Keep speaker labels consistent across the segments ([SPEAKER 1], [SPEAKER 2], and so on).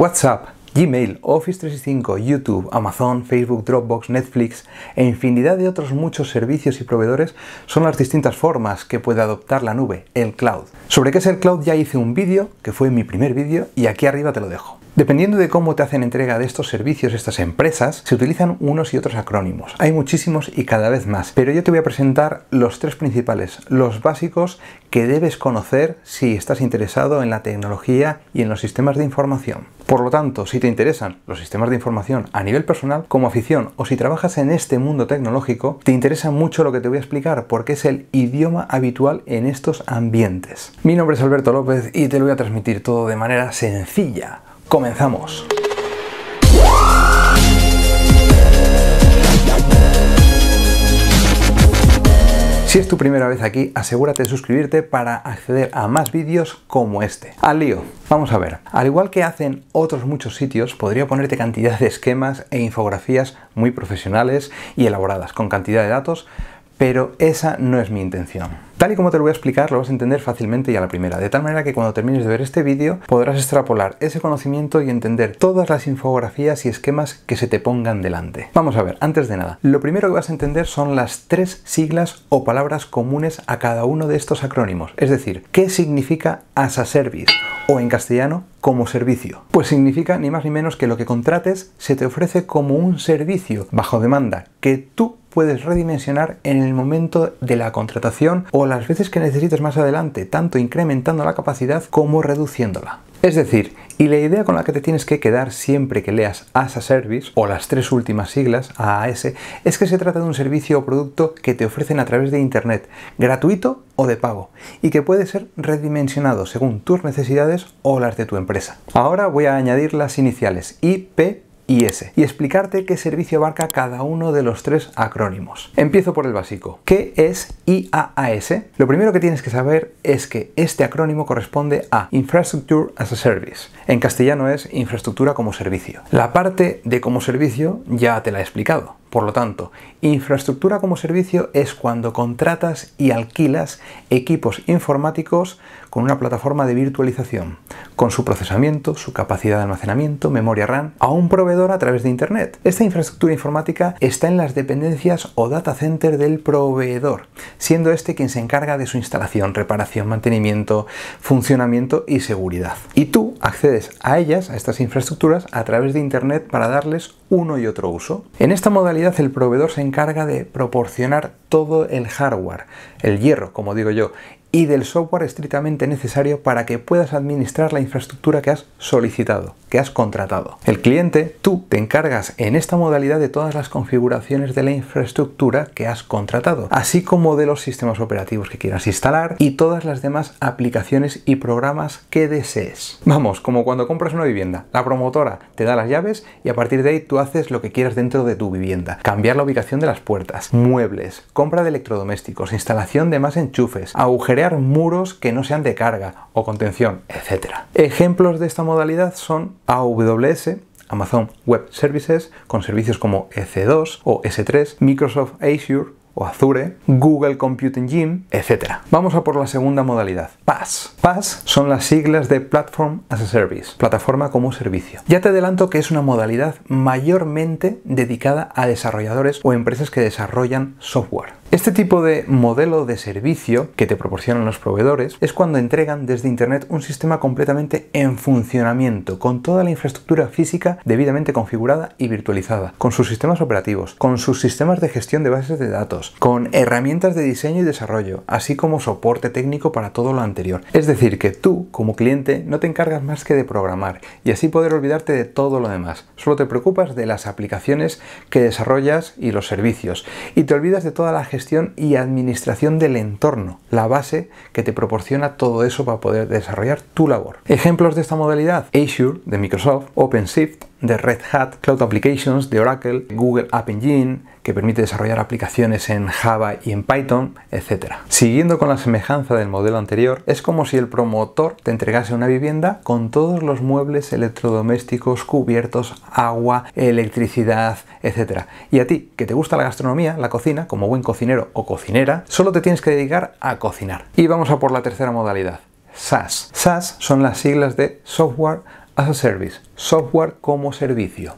[SPEAKER 1] WhatsApp, Gmail, Office 365, YouTube, Amazon, Facebook, Dropbox, Netflix e infinidad de otros muchos servicios y proveedores son las distintas formas que puede adoptar la nube, el cloud. Sobre qué es el cloud ya hice un vídeo, que fue mi primer vídeo, y aquí arriba te lo dejo. Dependiendo de cómo te hacen entrega de estos servicios estas empresas, se utilizan unos y otros acrónimos. Hay muchísimos y cada vez más, pero yo te voy a presentar los tres principales, los básicos que debes conocer si estás interesado en la tecnología y en los sistemas de información. Por lo tanto, si te interesan los sistemas de información a nivel personal, como afición o si trabajas en este mundo tecnológico, te interesa mucho lo que te voy a explicar porque es el idioma habitual en estos ambientes. Mi nombre es Alberto López y te lo voy a transmitir todo de manera sencilla comenzamos. Si es tu primera vez aquí, asegúrate de suscribirte para acceder a más vídeos como este. Al lío, vamos a ver. Al igual que hacen otros muchos sitios, podría ponerte cantidad de esquemas e infografías muy profesionales y elaboradas, con cantidad de datos, pero esa no es mi intención. Tal y como te lo voy a explicar, lo vas a entender fácilmente y a la primera, de tal manera que cuando termines de ver este vídeo podrás extrapolar ese conocimiento y entender todas las infografías y esquemas que se te pongan delante. Vamos a ver, antes de nada, lo primero que vas a entender son las tres siglas o palabras comunes a cada uno de estos acrónimos, es decir, qué significa as a service o en castellano como servicio. Pues significa ni más ni menos que lo que contrates se te ofrece como un servicio bajo demanda que tú puedes redimensionar en el momento de la contratación o las veces que necesites más adelante, tanto incrementando la capacidad como reduciéndola. Es decir, y la idea con la que te tienes que quedar siempre que leas as a Service o las tres últimas siglas, AAS, es que se trata de un servicio o producto que te ofrecen a través de Internet, gratuito o de pago, y que puede ser redimensionado según tus necesidades o las de tu empresa. Ahora voy a añadir las iniciales IP y explicarte qué servicio abarca cada uno de los tres acrónimos. Empiezo por el básico. ¿Qué es IAAS? Lo primero que tienes que saber es que este acrónimo corresponde a Infrastructure as a Service. En castellano es infraestructura como servicio. La parte de como servicio ya te la he explicado. Por lo tanto, infraestructura como servicio es cuando contratas y alquilas equipos informáticos con una plataforma de virtualización, con su procesamiento, su capacidad de almacenamiento, memoria RAM, a un proveedor a través de Internet. Esta infraestructura informática está en las dependencias o data center del proveedor, siendo este quien se encarga de su instalación, reparación, mantenimiento, funcionamiento y seguridad. Y tú accedes a ellas, a estas infraestructuras, a través de Internet para darles uno y otro uso. En esta modalidad el proveedor se encarga de proporcionar todo el hardware, el hierro, como digo yo, y del software estrictamente necesario para que puedas administrar la infraestructura que has solicitado, que has contratado. El cliente, tú, te encargas en esta modalidad de todas las configuraciones de la infraestructura que has contratado, así como de los sistemas operativos que quieras instalar y todas las demás aplicaciones y programas que desees. Vamos, como cuando compras una vivienda, la promotora te da las llaves y a partir de ahí tú haces lo que quieras dentro de tu vivienda. Cambiar la ubicación de las puertas, muebles, compra de electrodomésticos, instalación de más enchufes, agujeros muros que no sean de carga o contención, etc. Ejemplos de esta modalidad son AWS, Amazon Web Services, con servicios como EC2 o e S3, Microsoft Azure o Azure, Google Computing Gym, etc. Vamos a por la segunda modalidad, PaaS. PaaS son las siglas de Platform as a Service, plataforma como servicio. Ya te adelanto que es una modalidad mayormente dedicada a desarrolladores o empresas que desarrollan software. Este tipo de modelo de servicio que te proporcionan los proveedores es cuando entregan desde Internet un sistema completamente en funcionamiento, con toda la infraestructura física debidamente configurada y virtualizada, con sus sistemas operativos, con sus sistemas de gestión de bases de datos, con herramientas de diseño y desarrollo, así como soporte técnico para todo lo anterior. Es decir, que tú, como cliente, no te encargas más que de programar y así poder olvidarte de todo lo demás. Solo te preocupas de las aplicaciones que desarrollas y los servicios, y te olvidas de toda la gestión y administración del entorno, la base que te proporciona todo eso para poder desarrollar tu labor. Ejemplos de esta modalidad, Azure de Microsoft, OpenShift, de Red Hat Cloud Applications, de Oracle, Google App Engine, que permite desarrollar aplicaciones en Java y en Python, etc. Siguiendo con la semejanza del modelo anterior, es como si el promotor te entregase una vivienda con todos los muebles electrodomésticos, cubiertos, agua, electricidad, etc. Y a ti, que te gusta la gastronomía, la cocina, como buen cocinero o cocinera, solo te tienes que dedicar a cocinar. Y vamos a por la tercera modalidad. SaaS. SaaS son las siglas de Software as a Service, software como servicio.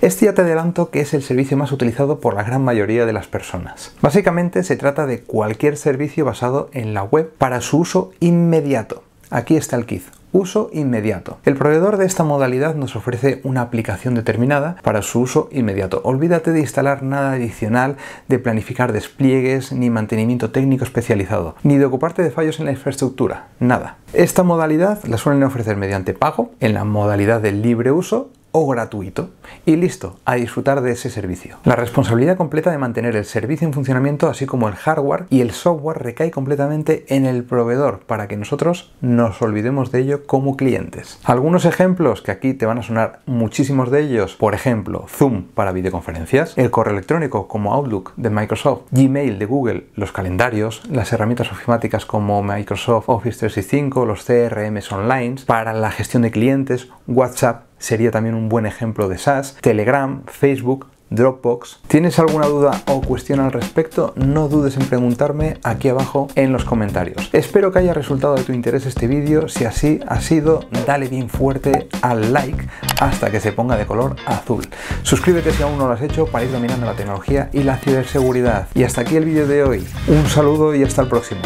[SPEAKER 1] Este ya te adelanto que es el servicio más utilizado por la gran mayoría de las personas. Básicamente se trata de cualquier servicio basado en la web para su uso inmediato. Aquí está el kit, Uso inmediato. El proveedor de esta modalidad nos ofrece una aplicación determinada para su uso inmediato. Olvídate de instalar nada adicional, de planificar despliegues, ni mantenimiento técnico especializado, ni de ocuparte de fallos en la infraestructura, nada. Esta modalidad la suelen ofrecer mediante pago, en la modalidad de libre uso o gratuito y listo, a disfrutar de ese servicio. La responsabilidad completa de mantener el servicio en funcionamiento, así como el hardware y el software, recae completamente en el proveedor para que nosotros nos olvidemos de ello como clientes. Algunos ejemplos que aquí te van a sonar muchísimos de ellos, por ejemplo, Zoom para videoconferencias, el correo electrónico como Outlook de Microsoft, Gmail de Google, los calendarios, las herramientas ofimáticas como Microsoft Office 365, los CRMs online, para la gestión de clientes, WhatsApp, sería también un buen ejemplo de SaaS, Telegram, Facebook, Dropbox. ¿Tienes alguna duda o cuestión al respecto? No dudes en preguntarme aquí abajo en los comentarios. Espero que haya resultado de tu interés este vídeo. Si así ha sido, dale bien fuerte al like hasta que se ponga de color azul. Suscríbete si aún no lo has hecho para ir dominando la tecnología y la ciberseguridad. Y hasta aquí el vídeo de hoy. Un saludo y hasta el próximo.